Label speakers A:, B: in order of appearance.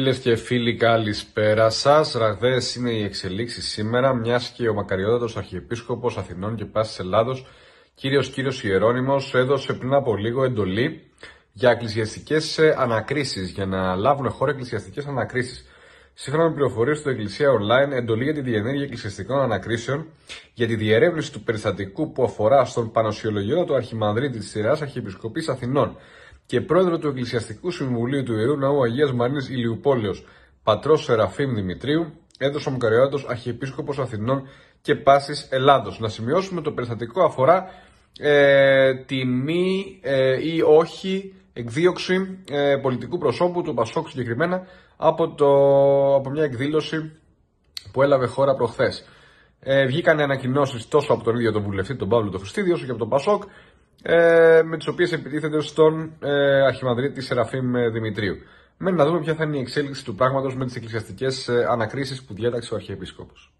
A: Φίλες και φίλοι, καλησπέρα σας. Ραγδαίες είναι οι εξελίξεις σήμερα, μιας και ο μακαριότατος Αρχιεπίσκοπος Αθηνών και Πάσης Ελλάδος, κύριος κύριος Ιερώνυμος, έδωσε πριν από λίγο εντολή για εκκλησιαστικές ε, ανακρίσεις, για να λάβουν χώρα εκκλησιαστικές ανακρίσεις. Σύμφωνα με πληροφορίες του Εκκλησία Online, εντολή για τη διενέργεια εκκλησιαστικών ανακρίσεων για τη διερεύνηση του περιστατικού που αφορά στον Πανοσιολογιό του Αρχιμανδρίτη της Ιεράς Αρχιεπισκοπής Αθηνών και πρόεδρο του Εκκλησιαστικού Συμβουλίου του Ιερού Ναού Αγίας Μαρίνης Ηλιουπόλεως, πατρός Σεραφείμ Δημητρίου, έδωσε ο Αρχιεπίσκοπος Αθηνών και Πάσης Ελλάδος. Να σημειώσουμε το περιστατικό αφορά ε, τη μη ε, ή όχι εκδίωξη ε, πολιτικού προσώπου του Πασόκ συγκεκριμένα από, το, από μια εκδήλωση που έλαβε χώρα προχθές. Ε, βγήκαν ανακοινώσεις τόσο από τον ίδιο τον βουλευτή, τον Παύλο τον όσο και από τον Πασόκ, ε, με τις οποίες επιτίθεται στον ε, Αρχιμανδρίτη Σεραφείμ ε, Δημητρίου. Μένει να δούμε ποια θα είναι η εξέλιξη του πράγματος με τις εκκλησιαστικές ε, ανακρίσεις που διέταξε ο Αρχιεπίσκοπος.